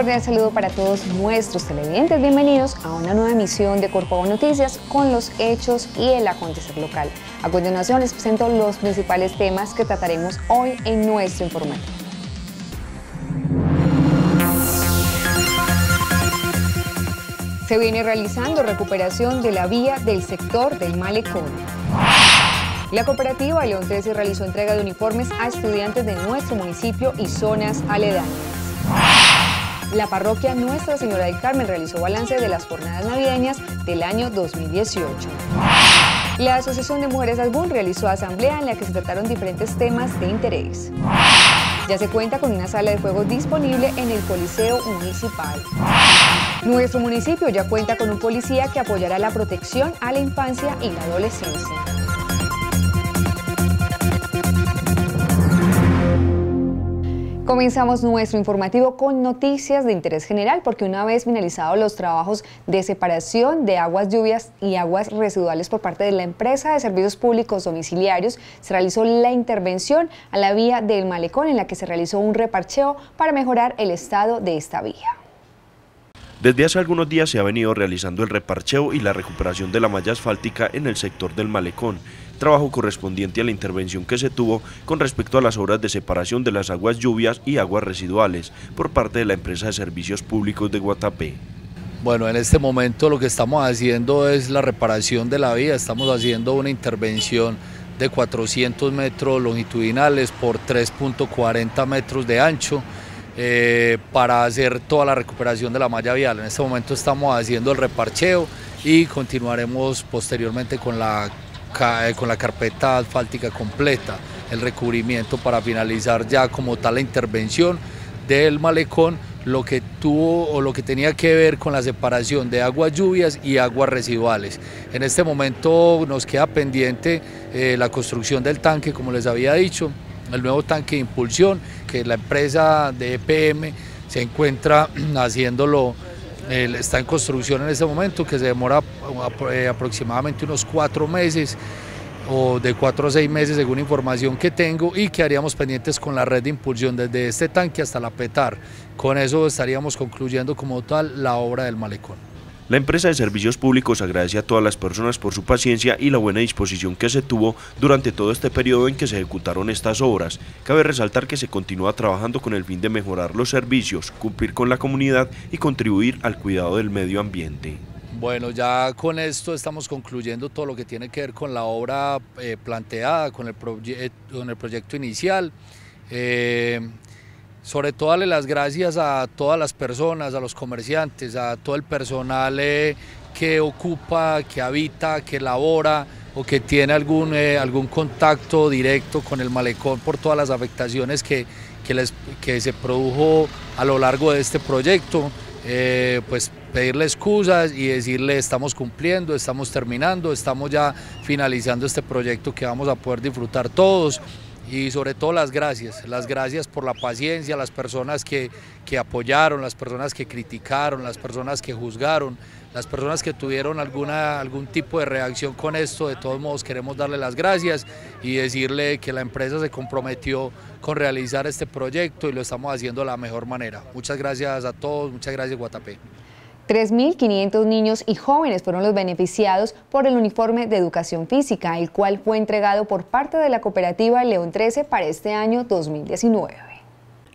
cordial saludo para todos nuestros televidentes. Bienvenidos a una nueva emisión de Corpo Noticias con los hechos y el acontecer local. A continuación les presento los principales temas que trataremos hoy en nuestro informativo. Se viene realizando recuperación de la vía del sector del malecón. La cooperativa León 13 realizó entrega de uniformes a estudiantes de nuestro municipio y zonas aledañas la parroquia Nuestra Señora del Carmen realizó balance de las jornadas navideñas del año 2018. La Asociación de Mujeres Albún realizó asamblea en la que se trataron diferentes temas de interés. Ya se cuenta con una sala de juegos disponible en el Coliseo Municipal. Nuestro municipio ya cuenta con un policía que apoyará la protección a la infancia y la adolescencia. Comenzamos nuestro informativo con noticias de interés general porque una vez finalizados los trabajos de separación de aguas lluvias y aguas residuales por parte de la empresa de servicios públicos domiciliarios, se realizó la intervención a la vía del malecón en la que se realizó un reparcheo para mejorar el estado de esta vía. Desde hace algunos días se ha venido realizando el reparcheo y la recuperación de la malla asfáltica en el sector del malecón trabajo correspondiente a la intervención que se tuvo con respecto a las obras de separación de las aguas lluvias y aguas residuales por parte de la empresa de servicios públicos de Guatapé. Bueno, en este momento lo que estamos haciendo es la reparación de la vía, estamos haciendo una intervención de 400 metros longitudinales por 3.40 metros de ancho eh, para hacer toda la recuperación de la malla vial. En este momento estamos haciendo el reparcheo y continuaremos posteriormente con la con la carpeta asfáltica completa, el recubrimiento para finalizar ya como tal la intervención del malecón, lo que tuvo o lo que tenía que ver con la separación de aguas lluvias y aguas residuales. En este momento nos queda pendiente eh, la construcción del tanque, como les había dicho, el nuevo tanque de impulsión que la empresa de EPM se encuentra haciéndolo está en construcción en este momento, que se demora eh, aproximadamente unos cuatro meses o de cuatro a seis meses según información que tengo y que haríamos pendientes con la red de impulsión desde este tanque hasta la petar. Con eso estaríamos concluyendo como tal la obra del malecón. La empresa de servicios públicos agradece a todas las personas por su paciencia y la buena disposición que se tuvo durante todo este periodo en que se ejecutaron estas obras. Cabe resaltar que se continúa trabajando con el fin de mejorar los servicios, cumplir con la comunidad y contribuir al cuidado del medio ambiente. Bueno, ya con esto estamos concluyendo todo lo que tiene que ver con la obra eh, planteada, eh, con el, proyecto inicial. Eh, sobre todo darle las gracias a todas las personas, a los comerciantes, a todo el personal eh, que ocupa, que habita, que labora o que tiene algún, eh, algún contacto directo con el malecón por todas las afectaciones que, se produjo a lo largo de este proyecto. Eh, pues pedirle excusas y decirle estamos cumpliendo, estamos terminando, estamos ya finalizando este proyecto que vamos a poder disfrutar todos y sobre todo las gracias, las gracias por la paciencia, las personas que, apoyaron, las personas que criticaron, las personas que juzgaron, las personas que tuvieron alguna, algún tipo de reacción con esto, de todos modos queremos darle las gracias y decirle que la empresa se comprometió con realizar este proyecto y lo estamos haciendo de la mejor manera. Muchas gracias a todos, muchas gracias Guatapé. 3.500 niños y jóvenes fueron los beneficiados por el uniforme de educación física, el cual fue entregado por parte de la cooperativa León 13 para este año 2019.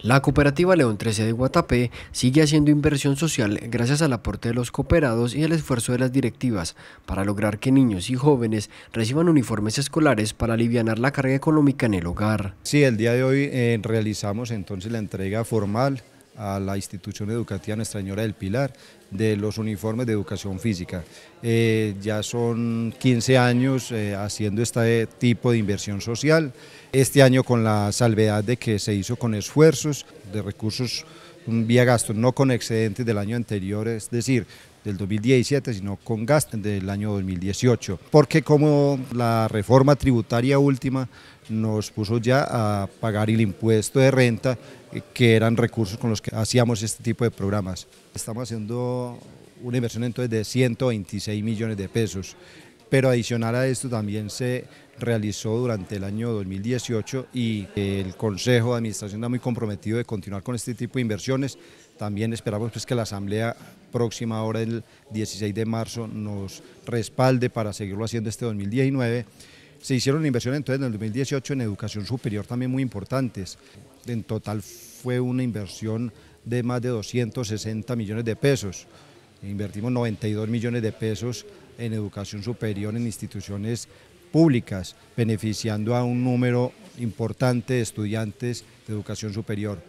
La cooperativa León 13 de Guatapé sigue haciendo inversión social gracias al aporte de los cooperados y el esfuerzo de las directivas para lograr que niños y jóvenes reciban uniformes escolares para aliviar la carga económica en el hogar. Sí, el día de hoy eh, realizamos entonces la entrega formal a la institución educativa Nuestra Señora del Pilar de los uniformes de educación física. Eh, ya son 15 años eh, haciendo este tipo de inversión social, este año con la salvedad de que se hizo con esfuerzos de recursos vía gasto, no con excedentes del año anterior, es decir, del 2017, sino con gastos del año 2018, porque como la reforma tributaria última nos puso ya a pagar el impuesto de renta, que eran recursos con los que hacíamos este tipo de programas. Estamos haciendo una inversión entonces de 126 millones de pesos, pero adicional a esto también se realizó durante el año 2018 y el Consejo de Administración está muy comprometido de continuar con este tipo de inversiones. También esperamos pues, que la Asamblea próxima, ahora el 16 de marzo, nos respalde para seguirlo haciendo este 2019. Se hicieron inversiones entonces en el 2018 en educación superior también muy importantes. En total fue una inversión de más de 260 millones de pesos. Invertimos 92 millones de pesos en educación superior en instituciones públicas, beneficiando a un número importante de estudiantes de educación superior.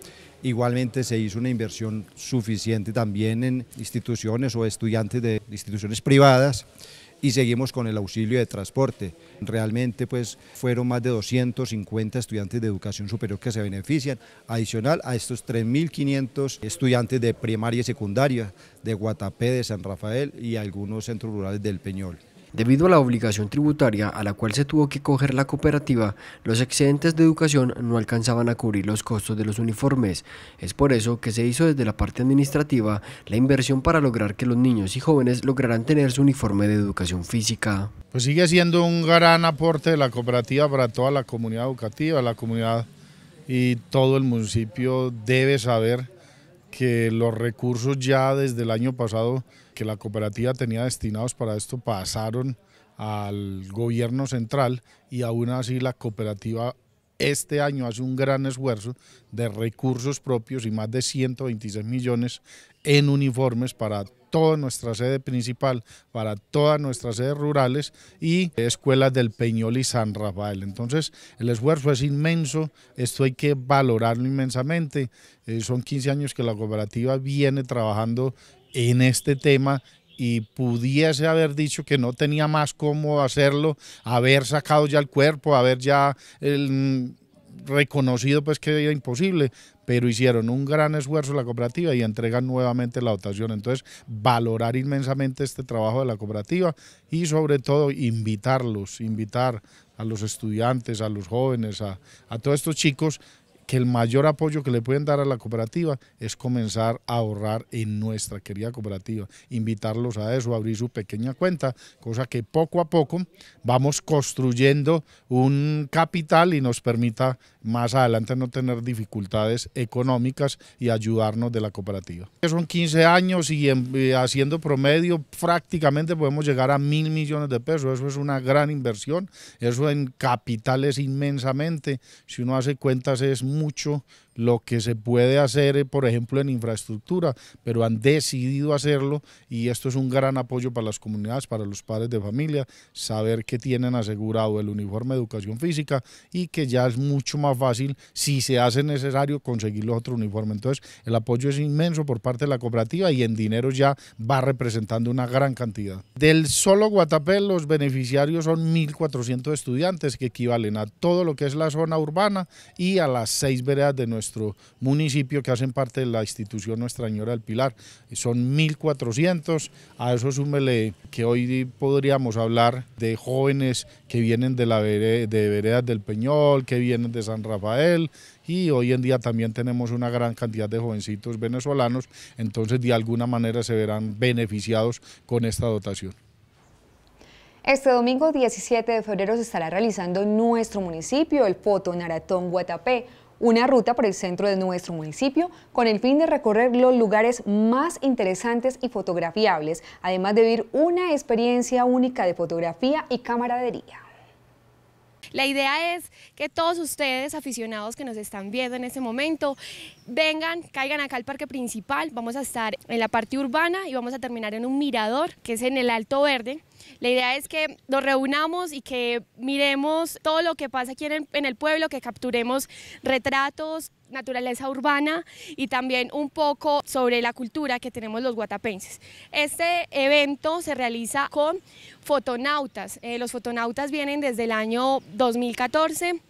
Igualmente se hizo una inversión suficiente también en instituciones o estudiantes de instituciones privadas y seguimos con el auxilio de transporte. Realmente pues fueron más de 250 estudiantes de educación superior que se benefician, adicional a estos 3.500 estudiantes de primaria y secundaria de Guatapé, de San Rafael y algunos centros rurales del Peñol. Debido a la obligación tributaria a la cual se tuvo que coger la cooperativa, los excedentes de educación no alcanzaban a cubrir los costos de los uniformes. Es por eso que se hizo desde la parte administrativa la inversión para lograr que los niños y jóvenes lograran tener su uniforme de educación física. Pues sigue siendo un gran aporte de la cooperativa para toda la comunidad educativa, la comunidad y todo el municipio debe saber que los recursos ya desde el año pasado que la cooperativa tenía destinados para esto pasaron al gobierno central y aún así la cooperativa este año hace un gran esfuerzo de recursos propios y más de 126 millones en uniformes para toda nuestra sede principal, para todas nuestras sedes rurales y escuelas del Peñol y San Rafael. Entonces, el esfuerzo es inmenso, esto hay que valorarlo inmensamente. Eh, son 15 años que la cooperativa viene trabajando en este tema y pudiese haber dicho que no tenía más cómo hacerlo, haber sacado ya el cuerpo, haber ya el reconocido pues que era imposible, pero hicieron un gran esfuerzo la cooperativa y entregan nuevamente la dotación. Entonces, valorar inmensamente este trabajo de la cooperativa y sobre todo invitarlos, invitar a los estudiantes, a los jóvenes, a, a todos estos chicos que el mayor apoyo que le pueden dar a la cooperativa es comenzar a ahorrar en nuestra querida cooperativa, invitarlos a eso, abrir su pequeña cuenta, cosa que poco a poco vamos construyendo un capital y nos permita más adelante no tener dificultades económicas y ayudarnos de la cooperativa. Son 15 años y eh, haciendo promedio prácticamente podemos llegar a mil millones de pesos, eso es una gran inversión, eso en capital es inmensamente, si uno hace cuentas es mucho lo que se puede hacer, eh, por ejemplo, en infraestructura, pero han decidido hacerlo y esto es un gran apoyo para las comunidades, para los padres de familia, saber que tienen asegurado el uniforme de educación física y que ya es mucho más fácil, si se hace necesario, conseguir los otros uniformes. Entonces, el apoyo es inmenso por parte de la cooperativa y en dinero ya va representando una gran cantidad. Del solo Guatapé, los beneficiarios son 1.400 estudiantes que equivalen a todo lo que es la zona urbana y a las seis veredas de nuestro nuestro municipio que hacen parte de la institución Nuestra Señora del Pilar. Son 1.400, a eso súmele que hoy podríamos hablar de jóvenes que vienen de, la de Veredas del Peñol, que vienen de San Rafael, y hoy en día también tenemos una gran cantidad de jovencitos venezolanos, entonces de alguna manera se verán beneficiados con esta dotación. Este domingo 17 de febrero se estará realizando en nuestro municipio el Foto Naratón Guatapé, una ruta por el centro de nuestro municipio con el fin de recorrer los lugares más interesantes y fotografiables, además de vivir una experiencia única de fotografía y camaradería. La idea es que todos ustedes, aficionados que nos están viendo en este momento, vengan, caigan acá al parque principal, vamos a estar en la parte urbana y vamos a terminar en un mirador que es en el Alto Verde, la idea es que nos reunamos y que miremos todo lo que pasa aquí en, el pueblo, que capturemos retratos, naturaleza urbana y también un poco sobre la cultura que tenemos los guatapenses. Este evento se realiza con fotonautas. Eh, los fotonautas vienen desde el año 2014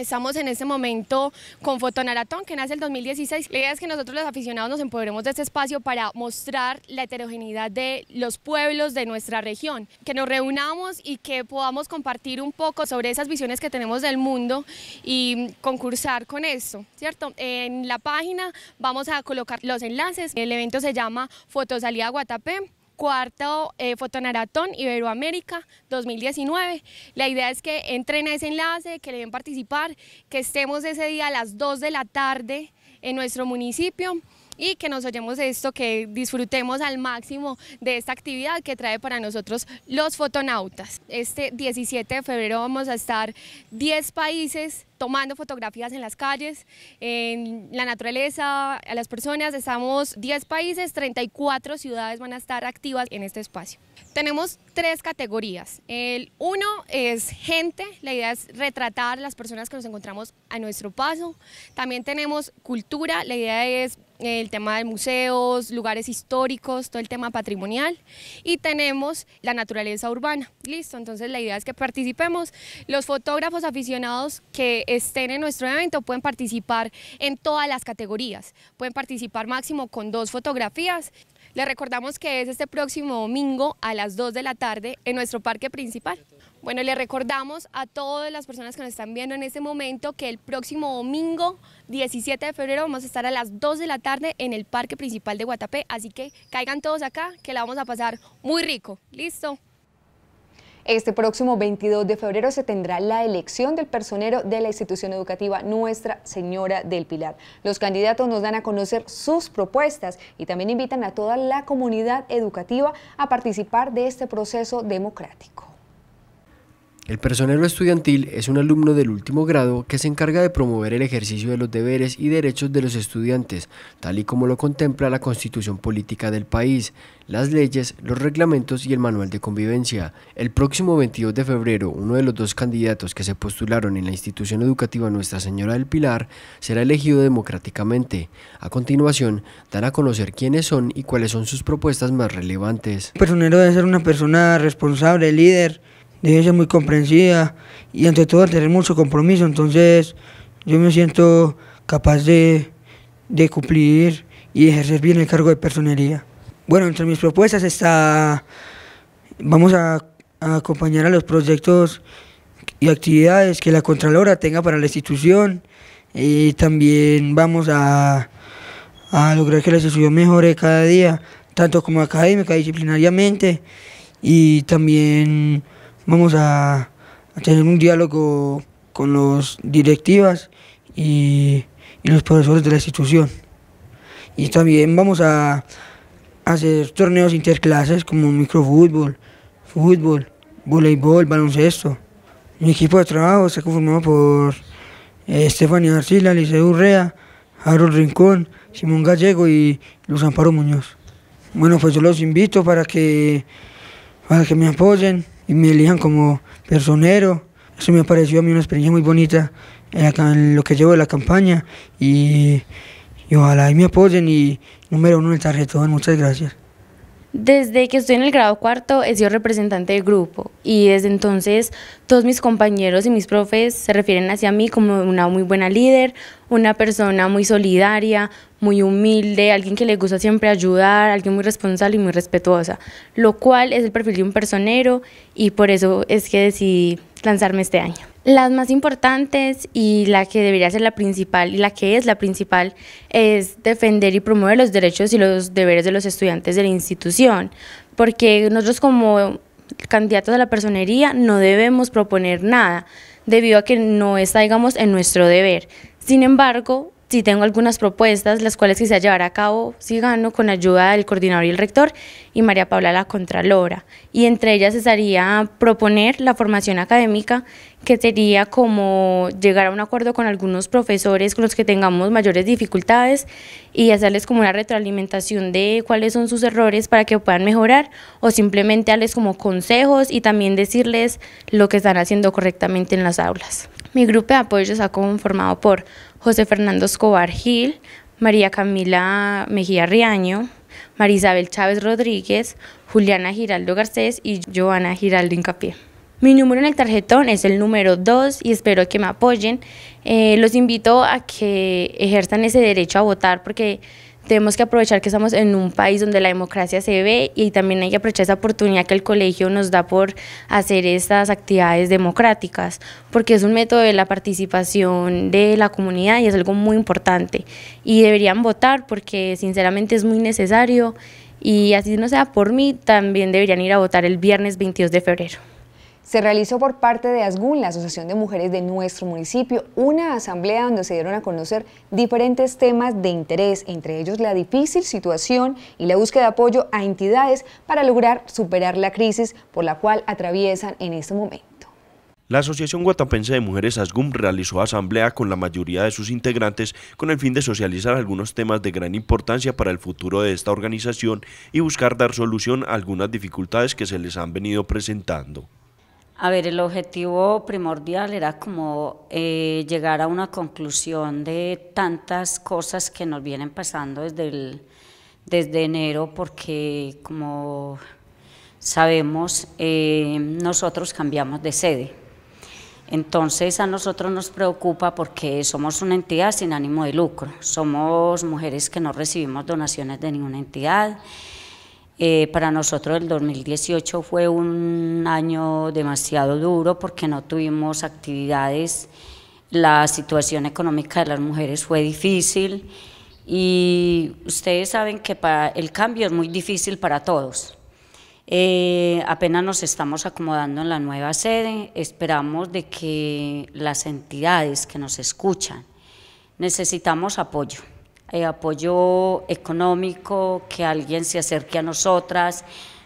Estamos en este momento con Fotonaratón, que nace el 2016. La idea es que nosotros los aficionados nos empoderemos de este espacio para mostrar la heterogeneidad de los pueblos de nuestra región, que nos reunamos y que podamos compartir un poco sobre esas visiones que tenemos del mundo y concursar con esto, ¿cierto? En la página vamos a colocar los enlaces. El evento se llama Fotosalida Guatapé cuarto eh, Fotonaratón Iberoamérica 2019. La idea es que entren a ese enlace, que le den participar, que estemos ese día a las 2 de la tarde en nuestro municipio y que nos oyemos esto, que disfrutemos al máximo de esta actividad que trae para nosotros los fotonautas. Este 17 de febrero vamos a estar 10 países tomando fotografías en las calles, en la naturaleza, a las personas. Estamos 10 países, 34 ciudades van a estar activas en este espacio. Tenemos tres categorías. El uno es gente, la idea es retratar las personas que nos encontramos a nuestro paso. También tenemos cultura, la idea es el tema de museos, lugares históricos, todo el tema patrimonial y tenemos la naturaleza urbana. Listo, entonces la idea es que participemos. Los fotógrafos aficionados que estén en nuestro evento pueden participar en todas las categorías. Pueden participar máximo con dos fotografías. Le recordamos que es este próximo domingo a las 2 de la tarde en nuestro parque principal. Bueno, le recordamos a todas las personas que nos están viendo en este momento que el próximo domingo 17 de febrero vamos a estar a las 2 de la tarde en el Parque Principal de Guatapé, así que caigan todos acá que la vamos a pasar muy rico. ¿Listo? Este próximo 22 de febrero se tendrá la elección del personero de la institución educativa Nuestra Señora del Pilar. Los candidatos nos dan a conocer sus propuestas y también invitan a toda la comunidad educativa a participar de este proceso democrático. El personero estudiantil es un alumno del último grado que se encarga de promover el ejercicio de los deberes y derechos de los estudiantes, tal y como lo contempla la constitución política del país, las leyes, los reglamentos y el manual de convivencia. El próximo 22 de febrero, uno de los dos candidatos que se postularon en la institución educativa Nuestra Señora del Pilar será elegido democráticamente. A continuación, dan a conocer quiénes son y cuáles son sus propuestas más relevantes. El personero debe ser una persona responsable, líder, Debe ser muy comprensiva y ante todo tener mucho compromiso. Entonces yo me siento capaz de, de cumplir y ejercer bien el cargo de personería. Bueno, entre mis propuestas está, vamos a, acompañar a los proyectos y actividades que la Contralora tenga para la institución y también vamos a, a lograr que la institución mejore cada día, tanto como académica, disciplinariamente y también Vamos a, tener un diálogo con los directivas y, los profesores de la institución. Y también vamos a, hacer torneos interclases como microfútbol, fútbol, voleibol, baloncesto. Mi equipo de trabajo está conformado por Estefania eh, Arcila, Liceo Urrea, Harold Rincón, Simón Gallego y Luz Amparo Muñoz. Bueno, pues yo los invito para que, para que me apoyen y me elijan como personero. Eso me pareció a mí una experiencia muy bonita eh, en, lo que llevo de la campaña y, y ojalá y me apoyen y número uno en el tarjetón, muchas gracias. Desde que estoy en el grado cuarto he sido representante del grupo y desde entonces todos mis compañeros y mis profes se refieren hacia mí como una muy buena líder, una persona muy solidaria, muy humilde, alguien que le gusta siempre ayudar, alguien muy responsable y muy respetuosa, lo cual es el perfil de un personero y por eso es que decidí lanzarme este año. Las más importantes y la que debería ser la principal y la que es la principal es defender y promover los derechos y los deberes de los estudiantes de la institución, porque nosotros como candidatos a la personería no debemos proponer nada debido a que no está, digamos, en nuestro deber sin embargo, sí tengo algunas propuestas, las cuales quisiera llevar a cabo, si gano, con ayuda del coordinador y el rector y María Paula la Contralora. Y entre ellas estaría proponer la formación académica, que sería como llegar a un acuerdo con algunos profesores con los que tengamos mayores dificultades y hacerles como una retroalimentación de cuáles son sus errores para que puedan mejorar o simplemente darles como consejos y también decirles lo que están haciendo correctamente en las aulas. Mi grupo de apoyo está conformado por José Fernando Escobar Gil, María Camila Mejía Riaño, Isabel Chávez Rodríguez, Juliana Giraldo Garcés y Joana Giraldo Incapié. Mi número en el tarjetón es el número 2 y espero que me apoyen. Eh, los invito a que ejerzan ese derecho a votar porque tenemos que aprovechar que estamos en un país donde la democracia se ve y también hay que aprovechar esa oportunidad que el colegio nos da por hacer estas actividades democráticas, porque es un método de la participación de la comunidad y es algo muy importante. Y deberían votar porque sinceramente es muy necesario y así no sea por mí, también deberían ir a votar el viernes 22 de febrero se realizó por parte de ASGUN, la Asociación de Mujeres de nuestro municipio, una asamblea donde se dieron a conocer diferentes temas de interés, entre ellos la difícil situación y la búsqueda de apoyo a entidades para lograr superar la crisis por la cual atraviesan en este momento. La Asociación Guatapense de Mujeres ASGUM realizó asamblea con la mayoría de sus integrantes con el fin de socializar algunos temas de gran importancia para el futuro de esta organización y buscar dar solución a algunas dificultades que se les han venido presentando. A ver, el objetivo primordial era como eh, llegar a una conclusión de tantas cosas que nos vienen pasando desde, enero, porque como sabemos, eh, nosotros cambiamos de sede. Entonces a nosotros nos preocupa porque somos una entidad sin ánimo de lucro, somos mujeres que no recibimos donaciones de ninguna entidad eh, para nosotros el 2018 fue un año demasiado duro porque no tuvimos actividades, la situación económica de las mujeres fue difícil y ustedes saben que el cambio es muy difícil para todos. Eh, apenas nos estamos acomodando en la nueva sede, esperamos de que las entidades que nos escuchan necesitamos apoyo. Eh, apoyo económico, que alguien se acerque a nosotras,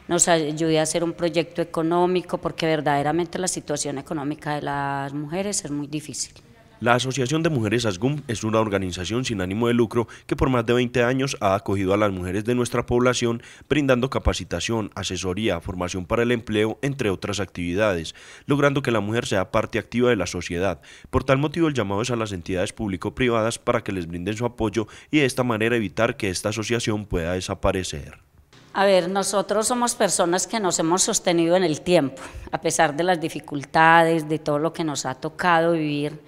nos ayude a hacer un proyecto económico, porque verdaderamente la situación económica de las mujeres es muy difícil. La Asociación de Mujeres ASGUM es una organización sin ánimo de lucro que por más de 20 años ha acogido a las mujeres de nuestra población, brindando capacitación, asesoría, formación para el empleo, entre otras actividades, logrando que la mujer sea parte activa de la sociedad. Por tal motivo, el llamado es a las entidades público-privadas para que les brinden su apoyo y de esta manera evitar que esta asociación pueda desaparecer. A ver, nosotros somos personas que nos hemos sostenido en el tiempo, a pesar de las dificultades, de todo lo que nos ha tocado vivir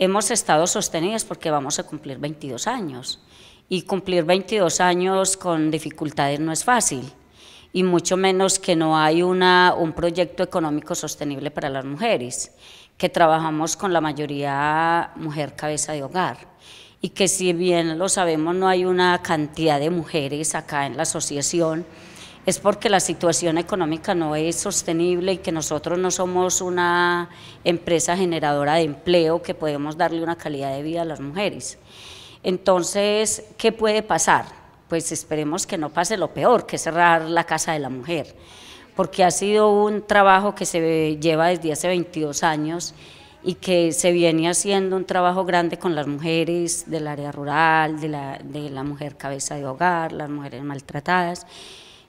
hemos estado sostenidas porque vamos a cumplir 22 años. Y cumplir 22 años con dificultades no es fácil, y mucho menos que no hay una, un proyecto económico sostenible para las mujeres, que trabajamos con la mayoría mujer cabeza de hogar, y que si bien lo sabemos no hay una cantidad de mujeres acá en la asociación, es porque la situación económica no es sostenible y que nosotros no somos una empresa generadora de empleo que podemos darle una calidad de vida a las mujeres. Entonces, ¿qué puede pasar? Pues esperemos que no pase lo peor, que cerrar la Casa de la Mujer, porque ha sido un trabajo que se lleva desde hace 22 años y que se viene haciendo un trabajo grande con las mujeres del área rural, de la, de la mujer cabeza de hogar, las mujeres maltratadas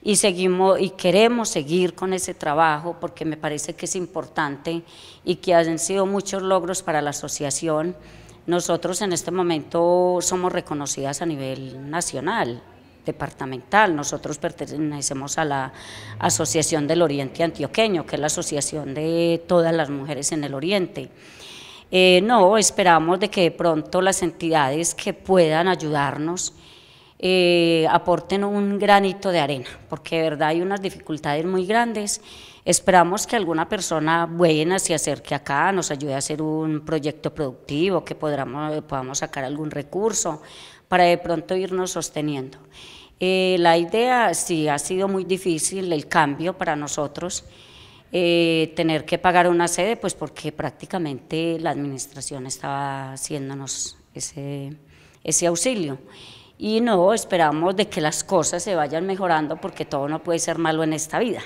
y seguimos y queremos seguir con ese trabajo porque me parece que es importante y que han sido muchos logros para la asociación. Nosotros en este momento somos reconocidas a nivel nacional, departamental. Nosotros pertenecemos a la Asociación del Oriente Antioqueño, que es la asociación de todas las mujeres en el Oriente. Eh, no, esperamos de que pronto las entidades que puedan ayudarnos eh, aporten un granito de arena, porque de verdad hay unas dificultades muy grandes. Esperamos que alguna persona buena se acerque acá, nos ayude a hacer un proyecto productivo, que podamos, podamos sacar algún recurso para de pronto irnos sosteniendo. Eh, la idea sí ha sido muy difícil, el cambio para nosotros, eh, tener que pagar una sede, pues porque prácticamente la administración estaba haciéndonos ese, ese auxilio y no esperamos de que las cosas se vayan mejorando porque todo no puede ser malo en esta vida.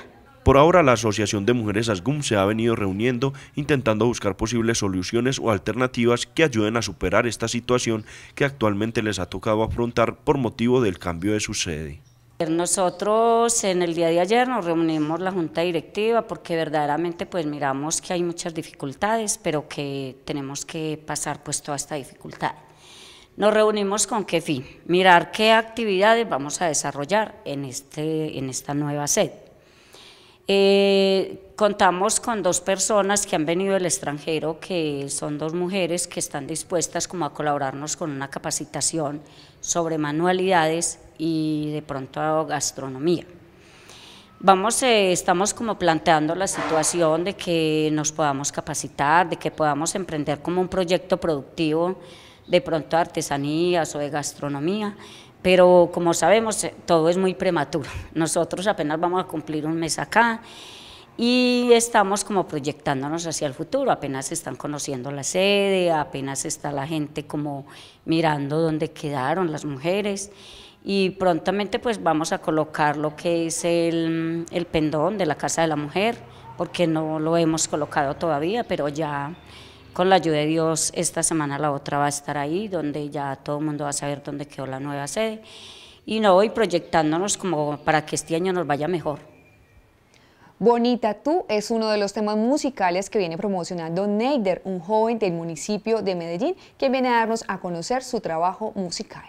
Por ahora, la Asociación de Mujeres ASGUM se ha venido reuniendo intentando buscar posibles soluciones o alternativas que ayuden a superar esta situación que actualmente les ha tocado afrontar por motivo del cambio de su sede. Nosotros en el día de ayer nos reunimos la junta directiva porque verdaderamente pues miramos que hay muchas dificultades, pero que tenemos que pasar pues toda esta dificultad. Nos reunimos con qué fin, mirar qué actividades vamos a desarrollar en, este, en esta nueva sede. Eh, contamos con dos personas que han venido del extranjero, que son dos mujeres que están dispuestas como a colaborarnos con una capacitación sobre manualidades y de pronto gastronomía. Vamos, eh, estamos como planteando la situación de que nos podamos capacitar, de que podamos emprender como un proyecto productivo de pronto artesanías o de gastronomía, pero como sabemos eh, todo es muy prematuro. Nosotros apenas vamos a cumplir un mes acá y estamos como proyectándonos hacia el futuro, apenas están conociendo la sede, apenas está la gente como mirando dónde quedaron las mujeres y prontamente pues vamos a colocar lo que es el, el pendón de la Casa de la Mujer, porque no lo hemos colocado todavía, pero ya con la ayuda de Dios, esta semana la otra va a estar ahí, donde ya todo el mundo va a saber dónde quedó la nueva sede. Y no, voy proyectándonos como para que este año nos vaya mejor. Bonita tú es uno de los temas musicales que viene promocionando Neider, un joven del municipio de Medellín, que viene a darnos a conocer su trabajo musical.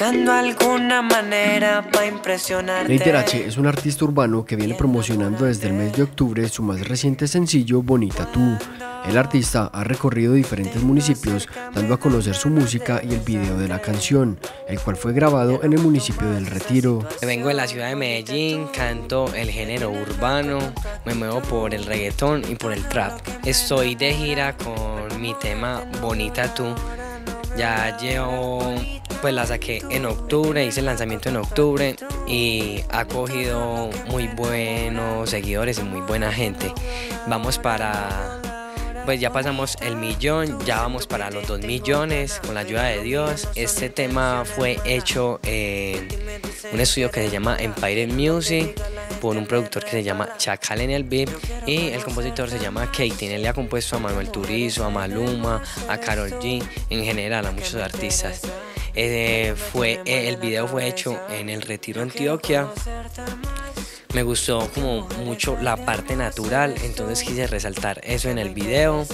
Buscando alguna manera para impresionarte. es un artista urbano que viene promocionando desde el mes de octubre su más reciente sencillo Bonita Tú. El artista ha recorrido diferentes municipios dando a conocer su música y el video de la canción, el cual fue grabado en el municipio del Retiro. Vengo de la ciudad de Medellín, canto el género urbano, me muevo por el reggaetón y por el trap. Estoy de gira con mi tema Bonita Tú ya llevo, pues la saqué en octubre, hice el lanzamiento en octubre y ha cogido muy buenos seguidores y muy buena gente. Vamos para pues ya pasamos el millón, ya vamos para los dos millones con la ayuda de Dios. Este tema fue hecho en un estudio que se llama Empire Music por un productor que se llama Chacal en el beat y el compositor se llama Katie. Él le ha compuesto a Manuel Turizo, a Maluma, a Carol G, en general a muchos artistas. Eh, fue, eh, el video fue hecho en el Retiro Antioquia. Me gustó como mucho la parte natural, entonces quise resaltar eso en el video.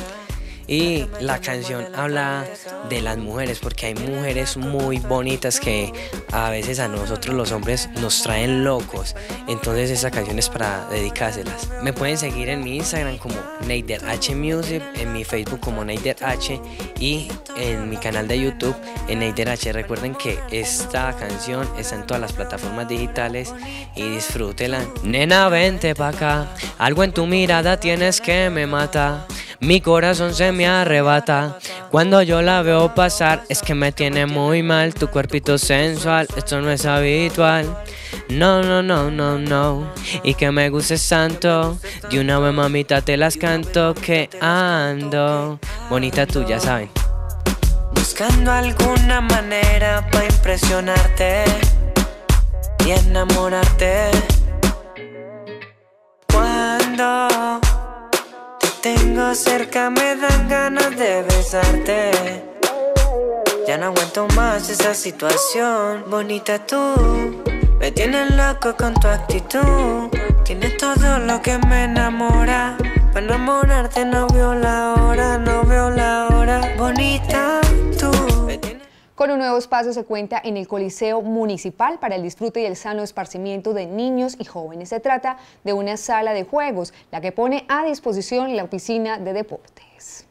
Y la canción habla de las mujeres, porque hay mujeres muy bonitas que a veces a nosotros los hombres nos traen locos. Entonces esa canción es para dedicárselas. Me pueden seguir en mi Instagram como NeiderHMusic Music, en mi Facebook como NeiderH y en mi canal de YouTube en NeiderH. Recuerden que esta canción está en todas las plataformas digitales y disfrútela. Nena, vente pa' acá. Algo en tu mirada tienes que me mata. Mi corazón se me arrebata cuando yo la veo pasar. Es que me tiene muy mal tu cuerpito sensual. Esto no es habitual. No, no, no, no, no. Y que me guste tanto De una vez, mamita, te las canto que ando. Bonita tú, ya saben. Buscando alguna manera para impresionarte y enamorarte. Cuando tengo cerca me dan ganas de besarte. Ya no aguanto más esa situación. Bonita tú, me tienes loco con tu actitud. Tienes todo lo que me enamora. Para enamorarte no veo la hora, no veo la hora. Bonita. Con un nuevo espacio se cuenta en el Coliseo Municipal para el disfrute y el sano esparcimiento de niños y jóvenes. Se trata de una sala de juegos, la que pone a disposición la oficina de deportes.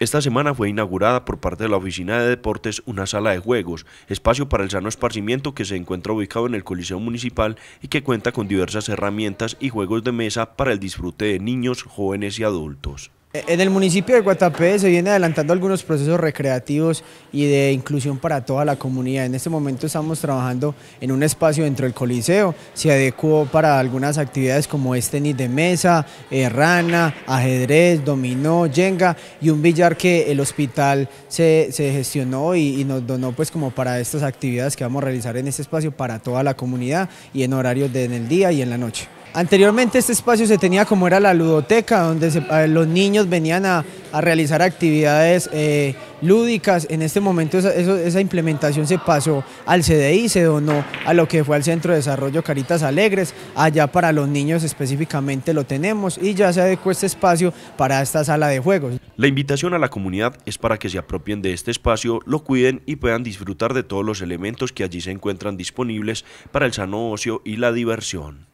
Esta semana fue inaugurada por parte de la Oficina de Deportes una sala de juegos, espacio para el sano esparcimiento que se encuentra ubicado en el Coliseo Municipal y que cuenta con diversas herramientas y juegos de mesa para el disfrute de niños, jóvenes y adultos. Eh, en el municipio de Guatapé se viene adelantando algunos procesos recreativos y de inclusión para toda la comunidad. En este momento estamos trabajando en un espacio dentro del Coliseo, se adecuó para algunas actividades como este tenis de mesa, eh, rana, ajedrez, dominó, yenga y un billar que el hospital se, gestionó y, y, nos donó pues como para estas actividades que vamos a realizar en este espacio para toda la comunidad y en horarios de en el día y en la noche. Anteriormente este espacio se tenía como era la ludoteca, donde eh, los niños venían a, realizar actividades eh, lúdicas. En este momento esa, esa, implementación se pasó al CDI, se donó a lo que fue al Centro de Desarrollo Caritas Alegres. Allá para los niños específicamente lo tenemos y ya se adecuó este espacio para esta sala de juegos. La invitación a la comunidad es para que se apropien de este espacio, lo cuiden y puedan disfrutar de todos los elementos que allí se encuentran disponibles para el sano ocio y la diversión.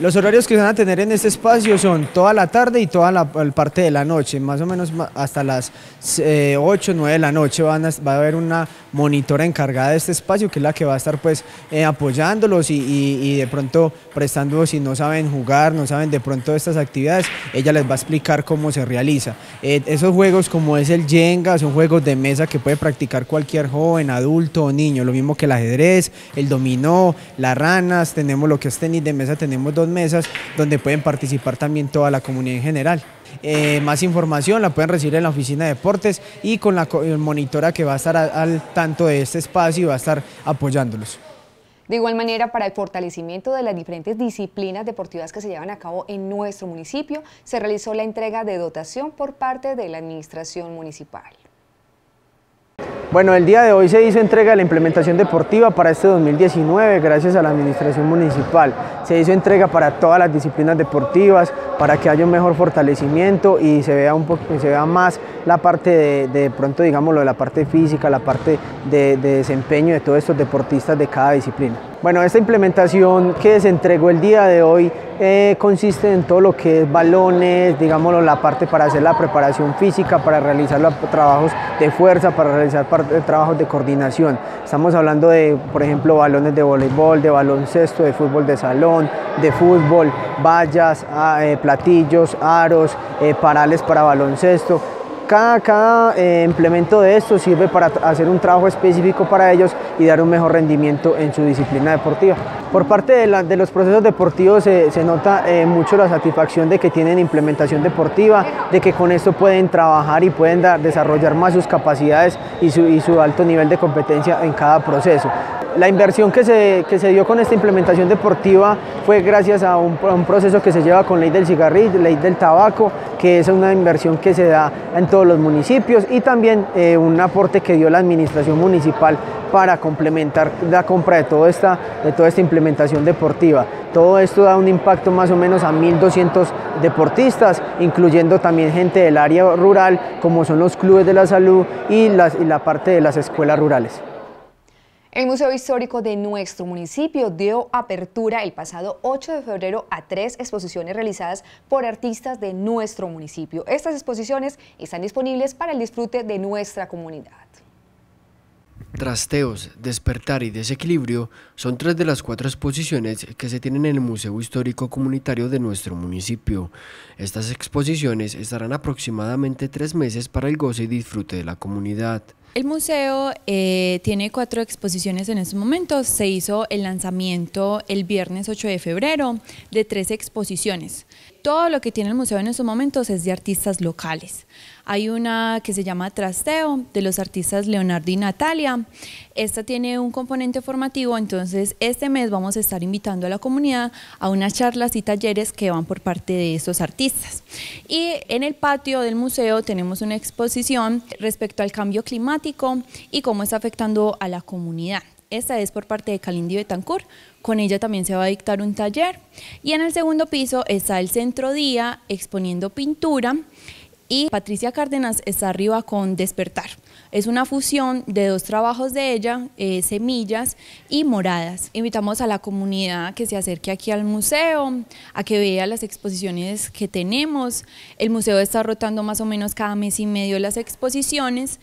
Los horarios que se van a tener en este espacio son toda la tarde y toda la, parte de la noche, más o menos hasta las 8 o 9 de la noche van va a haber una monitora encargada de este espacio que es la que va a estar pues eh, apoyándolos y, de pronto prestando si no saben jugar, no saben de pronto estas actividades, ella les va a explicar cómo se realiza. Eh, esos juegos como es el Jenga son juegos de mesa que puede practicar cualquier joven, adulto o niño, lo mismo que el ajedrez, el dominó, las ranas, tenemos lo que es tenis de mesa, tenemos dos mesas donde pueden participar también toda la comunidad en general. Eh, más información la pueden recibir en la oficina de deportes y con la monitora que va a estar al tanto de este espacio y va a estar apoyándolos. De igual manera, para el fortalecimiento de las diferentes disciplinas deportivas que se llevan a cabo en nuestro municipio, se realizó la entrega de dotación por parte de la Administración Municipal. Bueno, el día de hoy se hizo entrega de la implementación deportiva para este 2019 gracias a la Administración Municipal. Se hizo entrega para todas las disciplinas deportivas, para que haya un mejor fortalecimiento y se vea, se vea más la parte de, de pronto, digámoslo, de la parte física, la parte de desempeño de todos estos deportistas de cada disciplina. Bueno, esta implementación que se entregó el día de hoy eh, consiste en todo lo que es balones, digámoslo, la parte para hacer la preparación física, para realizar los trabajos de fuerza, para realizar trabajos de coordinación. Estamos hablando de, por ejemplo, balones de voleibol, de baloncesto, de fútbol de salón, de fútbol, vallas, ah, eh, platillos, aros, eh, parales para baloncesto. Cada, eh, implemento de esto sirve para hacer un trabajo específico para ellos y dar un mejor rendimiento en su disciplina deportiva. Por parte de, los procesos deportivos se, nota eh, mucho la satisfacción de que tienen implementación deportiva, de que con esto pueden trabajar y pueden desarrollar más sus capacidades y su, alto nivel de competencia en cada proceso. La inversión que se, se, dio con esta implementación deportiva fue gracias a un, un proceso que se lleva con ley del cigarrillo, ley del tabaco, que es una inversión que se da en los municipios y también eh, un aporte que dio la administración municipal para complementar la compra de toda esta, de toda esta implementación deportiva. Todo esto da un impacto más o menos a 1.200 deportistas, incluyendo también gente del área rural, como son los clubes de la salud y, y la parte de las escuelas rurales. El Museo Histórico de nuestro municipio dio apertura el pasado 8 de febrero a tres exposiciones realizadas por artistas de nuestro municipio. Estas exposiciones están disponibles para el disfrute de nuestra comunidad. Trasteos, Despertar y Desequilibrio son tres de las cuatro exposiciones que se tienen en el Museo Histórico Comunitario de nuestro municipio. Estas exposiciones estarán aproximadamente tres meses para el goce y disfrute de la comunidad. El museo eh, tiene cuatro exposiciones en estos momentos. Se hizo el lanzamiento el viernes 8 de febrero de tres exposiciones. Todo lo que tiene el museo en estos momentos es de artistas locales. Hay una que se llama Trasteo, de los artistas Leonardo y Natalia. Esta tiene un componente formativo, entonces este mes vamos a estar invitando a la comunidad a unas charlas y talleres que van por parte de estos artistas. Y en el patio del museo tenemos una exposición respecto al cambio climático y cómo está afectando a la comunidad. Esta es por parte de Kalindi Betancourt. Con ella también se va a dictar un taller. Y en el segundo piso está el Centro Día exponiendo pintura y Patricia Cárdenas está arriba con Despertar. Es una fusión de dos trabajos de ella, eh, Semillas y Moradas. Invitamos a la comunidad que se acerque aquí al museo, a que vea las exposiciones que tenemos. El museo está rotando más o menos cada mes y medio las exposiciones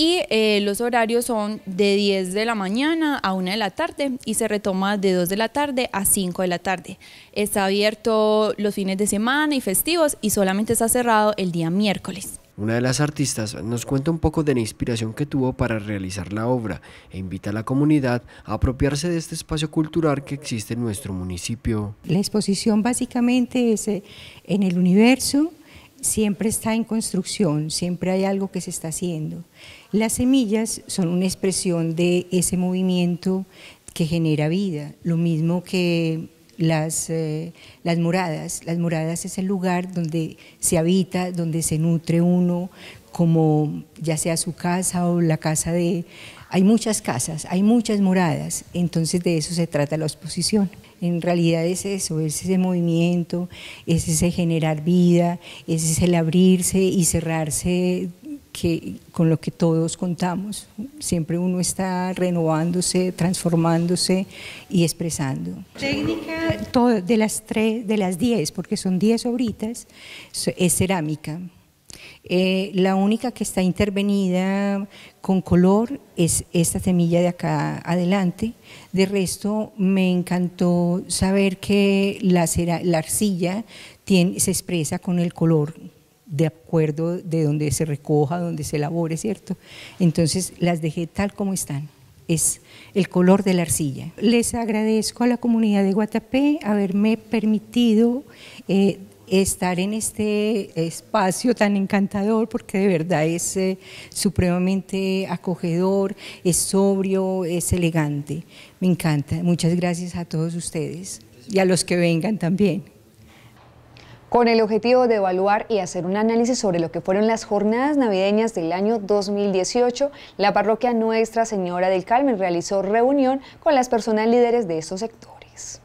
y eh, los horarios son de 10 de la mañana a 1 de la tarde y se retoma de 2 de la tarde a 5 de la tarde. Está abierto los fines de semana y festivos y solamente está cerrado el día miércoles. Una de las artistas nos cuenta un poco de la inspiración que tuvo para realizar la obra e invita a la comunidad a apropiarse de este espacio cultural que existe en nuestro municipio. La exposición básicamente es eh, en el universo, siempre está en construcción, siempre hay algo que se está haciendo. Las semillas son una expresión de ese movimiento que genera vida, lo mismo que las, eh, las moradas. Las moradas es el lugar donde se habita, donde se nutre uno, como ya sea su casa o la casa de... Hay muchas casas, hay muchas moradas, entonces de eso se trata la exposición. En realidad es eso, es ese movimiento, es ese generar vida, es ese el abrirse y cerrarse con lo que todos contamos. Siempre uno está renovándose, transformándose y expresando. ¿Técnica? de las tres, de las diez, porque son diez obritas, es cerámica. Eh, la única que está intervenida con color es esta semilla de acá adelante. De resto, me encantó saber que la, la arcilla tiene, se expresa con el color de acuerdo de donde se recoja, donde se elabore, ¿cierto? Entonces las dejé tal como están. Es el color de la arcilla. Les agradezco a la comunidad de Guatapé haberme permitido eh, estar en este espacio tan encantador porque de verdad es eh, supremamente acogedor, es sobrio, es elegante. Me encanta. Muchas gracias a todos ustedes y a los que vengan también con el objetivo de evaluar y hacer un análisis sobre lo que fueron las jornadas navideñas del año 2018, la parroquia Nuestra Señora del Carmen realizó reunión con las personas líderes de estos sectores.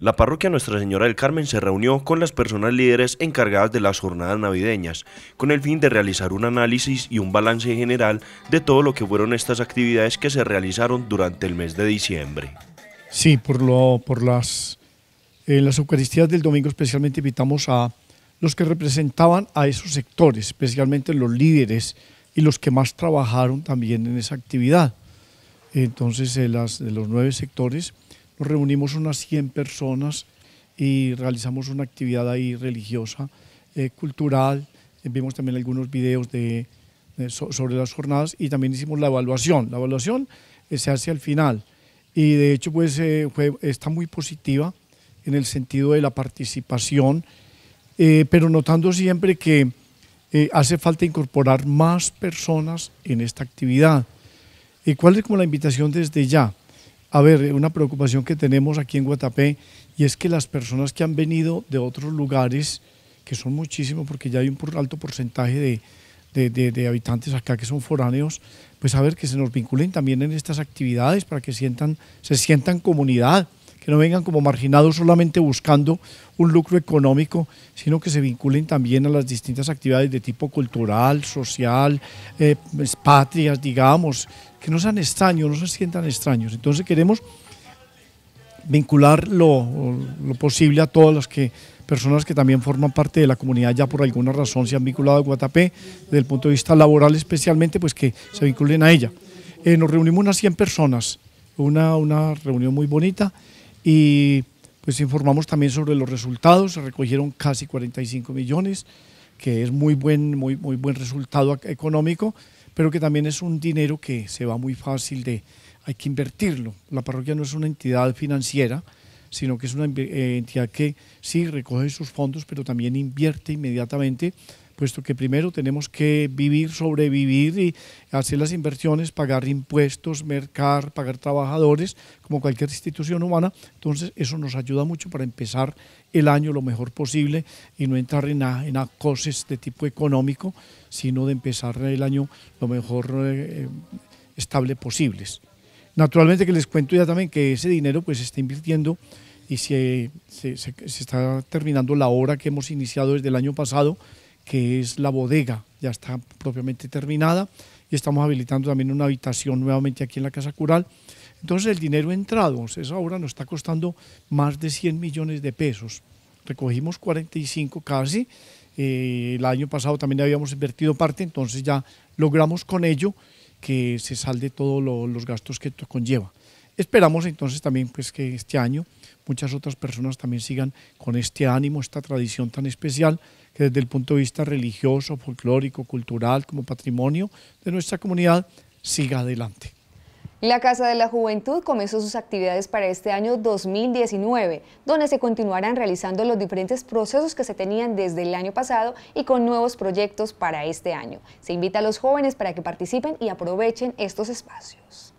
La parroquia Nuestra Señora del Carmen se reunió con las personas líderes encargadas de las jornadas navideñas, con el fin de realizar un análisis y un balance general de todo lo que fueron estas actividades que se realizaron durante el mes de diciembre. Sí, por, lo, por las en las Eucaristías del domingo especialmente invitamos a los que representaban a esos sectores, especialmente los líderes y los que más trabajaron también en esa actividad. Entonces, de, las, de los nueve sectores, nos reunimos unas 100 personas y realizamos una actividad ahí religiosa, eh, cultural. Vimos también algunos videos de, sobre las jornadas y también hicimos la evaluación. La evaluación eh, se hace al final y de hecho pues eh, fue, está muy positiva en el sentido de la participación, eh, pero notando siempre que eh, hace falta incorporar más personas en esta actividad. ¿Y eh, ¿Cuál es como la invitación desde ya? A ver, una preocupación que tenemos aquí en Guatapé y es que las personas que han venido de otros lugares, que son muchísimos porque ya hay un alto porcentaje de, de, habitantes acá que son foráneos, pues a ver que se nos vinculen también en estas actividades para que sientan, se sientan comunidad, que no vengan como marginados solamente buscando un lucro económico, sino que se vinculen también a las distintas actividades de tipo cultural, social, eh, pues, patrias, digamos, que no sean extraños, no se sientan extraños. Entonces queremos vincular lo, posible a todas las que personas que también forman parte de la comunidad ya por alguna razón se han vinculado a Guatapé, desde el punto de vista laboral especialmente, pues que se vinculen a ella. Eh, nos reunimos unas 100 personas, una, una reunión muy bonita y pues informamos también sobre los resultados, se recogieron casi 45 millones, que es muy buen, muy, muy buen resultado económico, pero que también es un dinero que se va muy fácil de, hay que invertirlo. La parroquia no es una entidad financiera, sino que es una eh, entidad que sí recoge sus fondos, pero también invierte inmediatamente puesto que primero tenemos que vivir, sobrevivir y hacer las inversiones, pagar impuestos, mercar, pagar trabajadores, como cualquier institución humana. Entonces eso nos ayuda mucho para empezar el año lo mejor posible y no entrar en, a, de tipo económico, sino de empezar el año lo mejor eh, estable posibles. Naturalmente que les cuento ya también que ese dinero pues se está invirtiendo y se, se está terminando la obra que hemos iniciado desde el año pasado que es la bodega, ya está propiamente terminada y estamos habilitando también una habitación nuevamente aquí en la Casa Cural. Entonces el dinero entrado, esa ahora nos está costando más de 100 millones de pesos. Recogimos 45 casi, eh, el año pasado también habíamos invertido parte, entonces ya logramos con ello que se salde todos los gastos que esto conlleva. Esperamos entonces también pues, que este año muchas otras personas también sigan con este ánimo, esta tradición tan especial que desde el punto de vista religioso, folclórico, cultural, como patrimonio de nuestra comunidad, siga adelante. La Casa de la Juventud comenzó sus actividades para este año 2019, donde se continuarán realizando los diferentes procesos que se tenían desde el año pasado y con nuevos proyectos para este año. Se invita a los jóvenes para que participen y aprovechen estos espacios.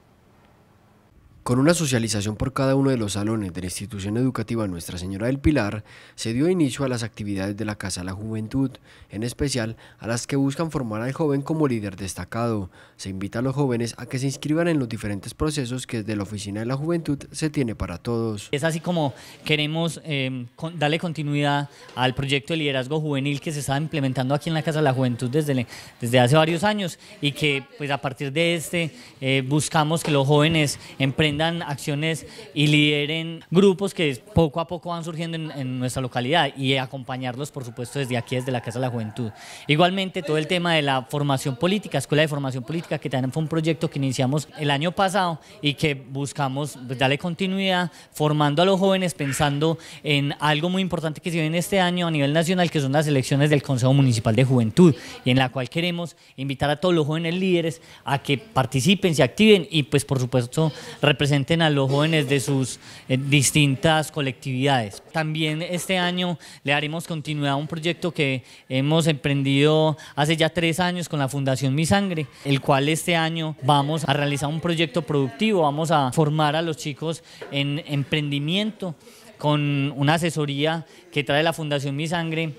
Con una socialización por cada uno de los salones de la institución educativa Nuestra Señora del Pilar, se dio inicio a las actividades de la Casa de la Juventud, en especial a las que buscan formar al joven como líder destacado. Se invita a los jóvenes a que se inscriban en los diferentes procesos que desde la Oficina de la Juventud se tiene para todos. Es así como queremos em, darle continuidad al proyecto de liderazgo juvenil que se está implementando aquí en la Casa de la Juventud desde, desde hace varios años y que pues a partir de este eh, buscamos que los jóvenes emprendan emprendan acciones y lideren grupos que poco a poco van surgiendo en, nuestra localidad y acompañarlos, por supuesto, desde aquí, desde la Casa de la Juventud. Igualmente, todo el tema de la formación política, Escuela de Formación Política, que también fue un proyecto que iniciamos el año pasado y que buscamos darle continuidad formando a los jóvenes pensando en algo muy importante que se viene este año a nivel nacional, que son las elecciones del Consejo Municipal de Juventud y en la cual queremos invitar a todos los jóvenes líderes a que participen, se activen y pues por supuesto presenten a los jóvenes de sus eh, distintas colectividades. También este año le daremos continuidad a un proyecto que hemos emprendido hace ya tres años con la Fundación Mi Sangre, el cual este año vamos a realizar un proyecto productivo, vamos a formar a los chicos en emprendimiento con una asesoría que trae la Fundación Mi Sangre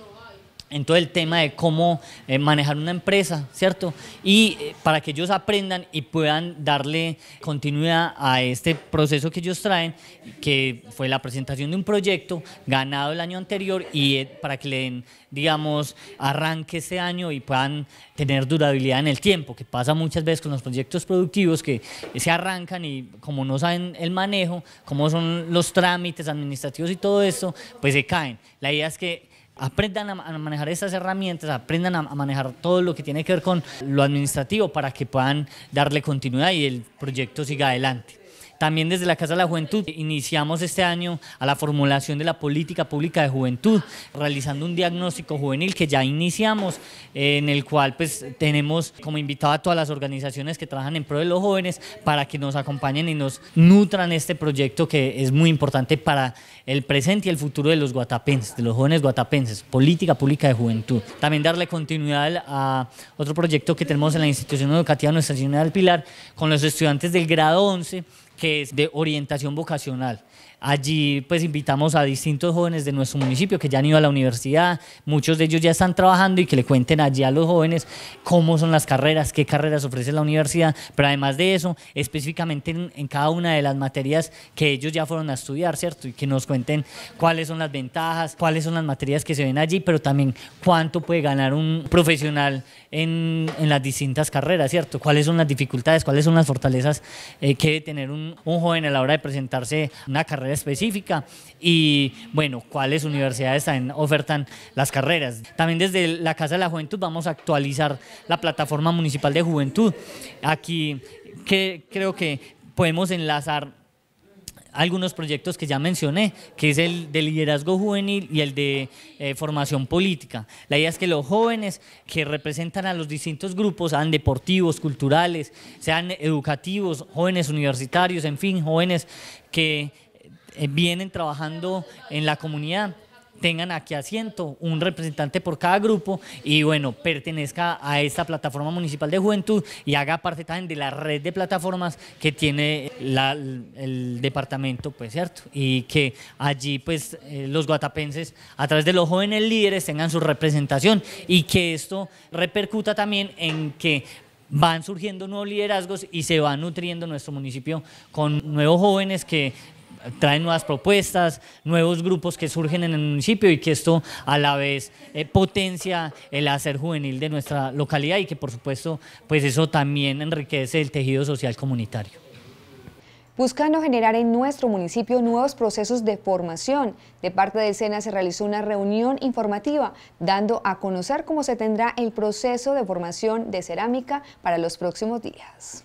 en todo el tema de cómo eh, manejar una empresa, ¿cierto? Y eh, para que ellos aprendan y puedan darle continuidad a este proceso que ellos traen, que fue la presentación de un proyecto ganado el año anterior y eh, para que le den, digamos, arranque ese año y puedan tener durabilidad en el tiempo, que pasa muchas veces con los proyectos productivos que se arrancan y como no saben el manejo, cómo son los trámites administrativos y todo eso, pues se caen. La idea es que aprendan a, manejar estas herramientas, aprendan a, manejar todo lo que tiene que ver con lo administrativo para que puedan darle continuidad y el proyecto siga adelante. También desde la Casa de la Juventud iniciamos este año a la formulación de la política pública de juventud, realizando un diagnóstico juvenil que ya iniciamos, en el cual pues tenemos como invitado a todas las organizaciones que trabajan en pro de los jóvenes para que nos acompañen y nos nutran este proyecto que es muy importante para el presente y el futuro de los guatapenses, de los jóvenes guatapenses, política pública de juventud. También darle continuidad a otro proyecto que tenemos en la institución educativa Nuestra Señora del Pilar con los estudiantes del grado 11, que es de orientación vocacional. Allí pues invitamos a distintos jóvenes de nuestro municipio que ya han ido a la universidad, muchos de ellos ya están trabajando y que le cuenten allí a los jóvenes cómo son las carreras, qué carreras ofrece la universidad, pero además de eso, específicamente en, cada una de las materias que ellos ya fueron a estudiar, ¿cierto? Y que nos cuenten cuáles son las ventajas, cuáles son las materias que se ven allí, pero también cuánto puede ganar un profesional en, las distintas carreras, ¿cierto? Cuáles son las dificultades, cuáles son las fortalezas eh, que debe tener un, un joven a la hora de presentarse una carrera específica y bueno, cuáles universidades ofertan las carreras. También desde la Casa de la Juventud vamos a actualizar la plataforma municipal de juventud. Aquí que, creo que podemos enlazar algunos proyectos que ya mencioné, que es el de liderazgo juvenil y el de eh, formación política. La idea es que los jóvenes que representan a los distintos grupos, sean deportivos, culturales, sean educativos, jóvenes universitarios, en fin, jóvenes que eh, vienen trabajando en la comunidad tengan aquí asiento, un representante por cada grupo y bueno, pertenezca a esta plataforma municipal de juventud y haga parte también de la red de plataformas que tiene el departamento, pues cierto, y que allí pues eh, los guatapenses a través de los jóvenes líderes tengan su representación y que esto repercuta también en que van surgiendo nuevos liderazgos y se va nutriendo nuestro municipio con nuevos jóvenes que traen nuevas propuestas, nuevos grupos que surgen en el municipio y que esto a la vez eh, potencia el hacer juvenil de nuestra localidad y que por supuesto pues eso también enriquece el tejido social comunitario. Buscando generar en nuestro municipio nuevos procesos de formación, de parte de SENA se realizó una reunión informativa dando a conocer cómo se tendrá el proceso de formación de cerámica para los próximos días.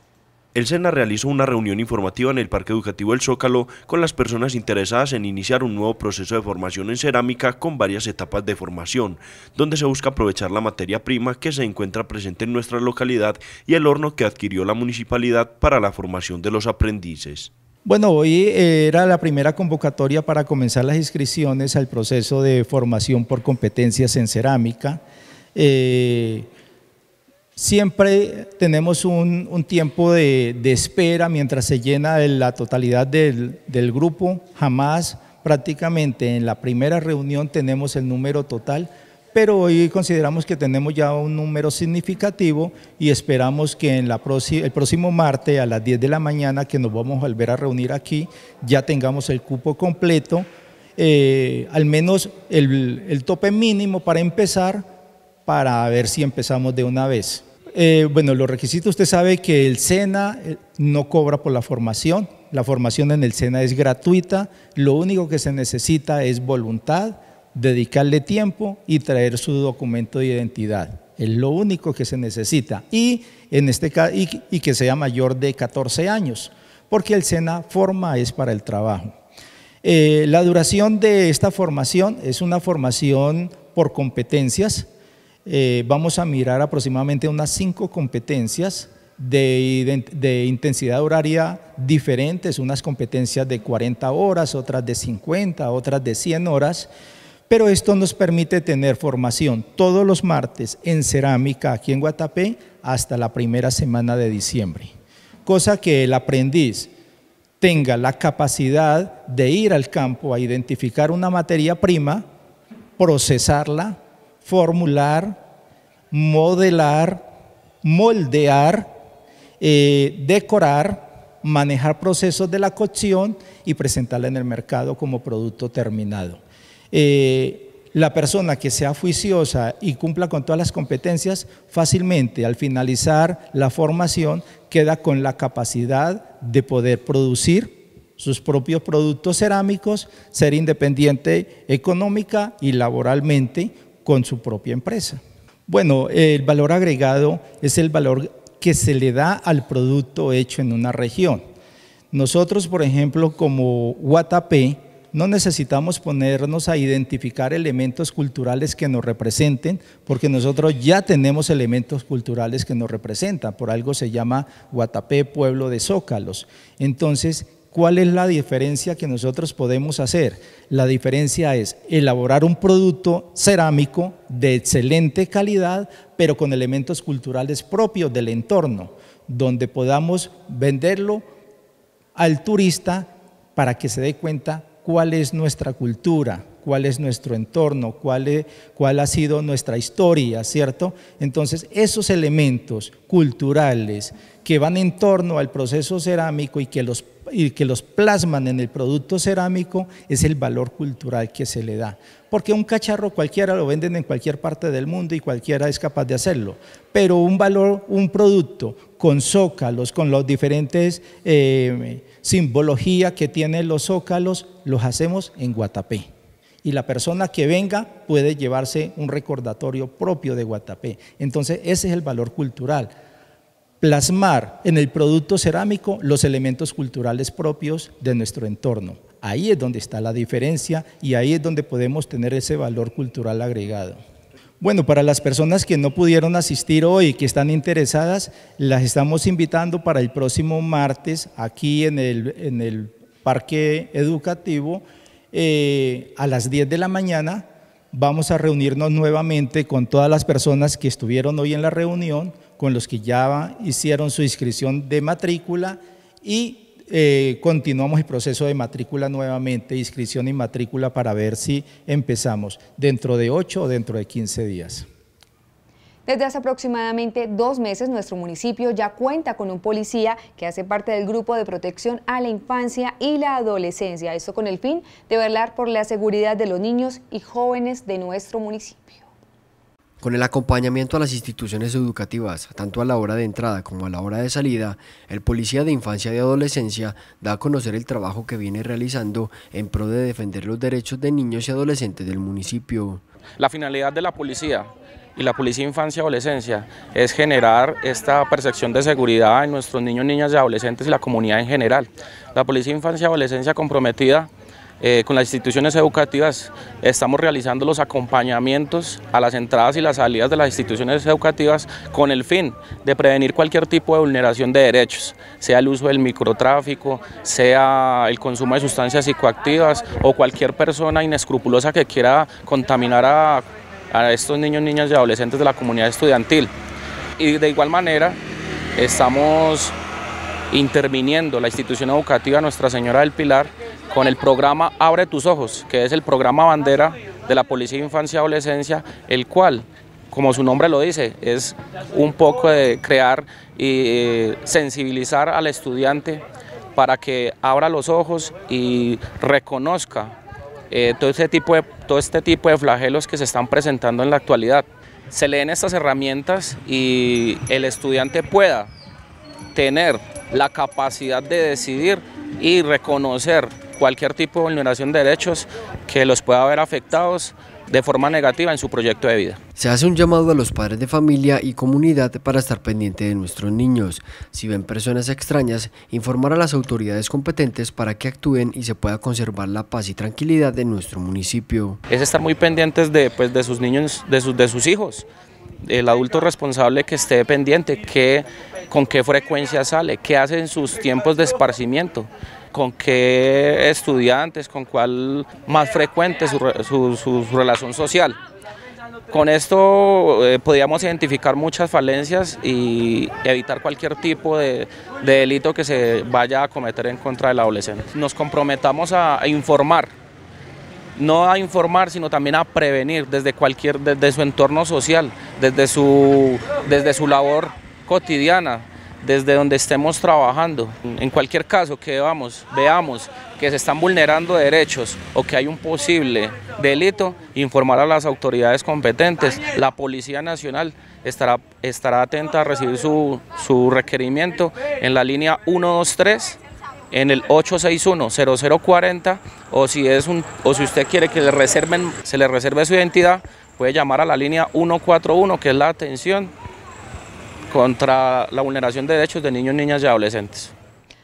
El SENA realizó una reunión informativa en el Parque Educativo El Zócalo con las personas interesadas en iniciar un nuevo proceso de formación en cerámica con varias etapas de formación, donde se busca aprovechar la materia prima que se encuentra presente en nuestra localidad y el horno que adquirió la municipalidad para la formación de los aprendices. Bueno, hoy eh, era la primera convocatoria para comenzar las inscripciones al proceso de formación por competencias en cerámica. Eh, siempre tenemos un, tiempo de, espera mientras se llena la totalidad del, grupo. Jamás prácticamente en la primera reunión tenemos el número total, pero hoy consideramos que tenemos ya un número significativo y esperamos que en el próximo martes a las 10 de la mañana que nos vamos a volver a reunir aquí, ya tengamos el cupo completo. Eh, al menos el tope mínimo para empezar, para ver si empezamos de una vez. Eh, bueno, los requisitos, usted sabe que el SENA eh, no cobra por la formación, la formación en el SENA es gratuita, lo único que se necesita es voluntad, dedicarle tiempo y traer su documento de identidad. Es lo único que se necesita y, en este, que sea mayor de 14 años, porque el SENA forma es para el trabajo. Eh, la duración de esta formación es una formación por competencias, eh, vamos a mirar aproximadamente unas cinco competencias de, de, intensidad horaria diferentes, unas competencias de 40 horas, otras de 50, otras de 100 horas, pero esto nos permite tener formación todos los martes en cerámica aquí en Guatapé hasta la primera semana de diciembre, cosa que el aprendiz tenga la capacidad de ir al campo a identificar una materia prima, procesarla, formular, modelar, moldear, eh, decorar, manejar procesos de la cocción y presentarla en el mercado como producto terminado. Eh, la persona que sea juiciosa y cumpla con todas las competencias, fácilmente al finalizar la formación queda con la capacidad de poder producir sus propios productos cerámicos, ser independiente económica y laboralmente, con su propia empresa. Bueno, el valor agregado es el valor que se le da al producto hecho en una región. Nosotros, por ejemplo, como Guatapé, no necesitamos ponernos a identificar elementos culturales que nos representen, porque nosotros ya tenemos elementos culturales que nos representan, por algo se llama Guatapé, pueblo de zócalos. Entonces, ¿Cuál es la diferencia que nosotros podemos hacer? La diferencia es elaborar un producto cerámico de excelente calidad, pero con elementos culturales propios del entorno, donde podamos venderlo al turista para que se dé cuenta cuál es nuestra cultura, cuál es nuestro entorno, e, cuál, ha sido nuestra historia, ¿cierto? Entonces, esos elementos culturales que van en torno al proceso cerámico y que los plasman en el producto cerámico es el valor cultural que se le da. Porque un cacharro cualquiera lo venden en cualquier parte del mundo y cualquiera es capaz de hacerlo. Pero un valor, un producto con zócalos, con las diferentes simbologías eh, simbología que tienen los zócalos, los hacemos en Guatapé y la persona que venga puede llevarse un recordatorio propio de Guatapé. Entonces, ese es el valor cultural. Plasmar en el producto cerámico los elementos culturales propios de nuestro entorno. Ahí es donde está la diferencia y ahí es donde podemos tener ese valor cultural agregado. Bueno, para las personas que no pudieron asistir hoy, que están interesadas, las estamos invitando para el próximo martes aquí en el, en el Parque Educativo eh, a las 10 de la mañana vamos a reunirnos nuevamente con todas las personas que estuvieron hoy en la reunión, con los que ya hicieron su inscripción de matrícula y eh, continuamos el proceso de matrícula nuevamente, inscripción y matrícula para ver si empezamos dentro de 8 o dentro de 15 días. Desde hace aproximadamente dos meses nuestro municipio ya cuenta con un policía que hace parte del grupo de protección a la infancia y la adolescencia, esto con el fin de velar por la seguridad de los niños y jóvenes de nuestro municipio. Con el acompañamiento a las instituciones educativas, tanto a la hora de entrada como a la hora de salida, el Policía de Infancia y Adolescencia da a conocer el trabajo que viene realizando en pro de defender los derechos de niños y adolescentes del municipio. La finalidad de la policía y la Policía Infancia y Adolescencia es generar esta percepción de seguridad en nuestros niños, niñas y adolescentes y la comunidad en general. La Policía Infancia y Adolescencia comprometida eh, con las instituciones educativas estamos realizando los acompañamientos a las entradas y las salidas de las instituciones educativas con el fin de prevenir cualquier tipo de vulneración de derechos, sea el uso del microtráfico, sea el consumo de sustancias psicoactivas o cualquier persona inescrupulosa que quiera contaminar a a estos niños, niñas y adolescentes de la comunidad estudiantil. Y de igual manera estamos interviniendo la institución educativa Nuestra Señora del Pilar con el programa Abre tus Ojos, que es el programa bandera de la Policía de Infancia y Adolescencia, el cual, como su nombre lo dice, es un poco de crear y eh, sensibilizar al estudiante para que abra los ojos y reconozca eh, todo, este tipo de, todo este tipo de flagelos que se están presentando en la actualidad. Se leen estas herramientas y el estudiante pueda tener la capacidad de decidir y reconocer cualquier tipo de vulneración de derechos que los pueda haber afectados de forma negativa en su proyecto de vida. Se hace un llamado a los padres de familia y comunidad para estar pendiente de nuestros niños. Si ven personas extrañas, informar a las autoridades competentes para que actúen y se pueda conservar la paz y tranquilidad de nuestro municipio. Es estar muy pendientes de, pues, de sus niños, de sus, de sus hijos el adulto responsable que esté pendiente, con qué frecuencia sale, qué hace en sus tiempos de esparcimiento, con qué estudiantes, con cuál más frecuente su, relación social. Con esto eh, podíamos identificar muchas falencias y evitar cualquier tipo de, delito que se vaya a cometer en contra del adolescente. Nos comprometamos a, informar, no a informar, sino también a prevenir desde cualquier, desde su entorno social, desde desde su labor cotidiana, desde donde estemos trabajando. En cualquier caso que veamos que se están vulnerando derechos o que hay un posible delito, informar a las autoridades competentes. La Policía Nacional estará, estará atenta a recibir su, requerimiento en la línea 123 en el 861-0040 o si o si usted quiere que se le reserve su identidad puede llamar a la línea 141 que es la atención contra la vulneración de derechos de niños, niñas y adolescentes.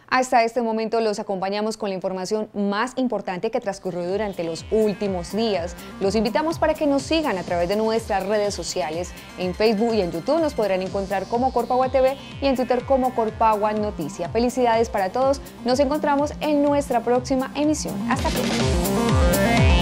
Hasta este momento los acompañamos con la información más importante que transcurrió durante los últimos días. Los invitamos para que nos sigan a través de nuestras redes sociales. En Facebook y en YouTube nos podrán encontrar como Corpagua TV y en Twitter como Corpagua Noticia. Felicidades para todos. Nos encontramos en nuestra próxima emisión. Hasta pronto.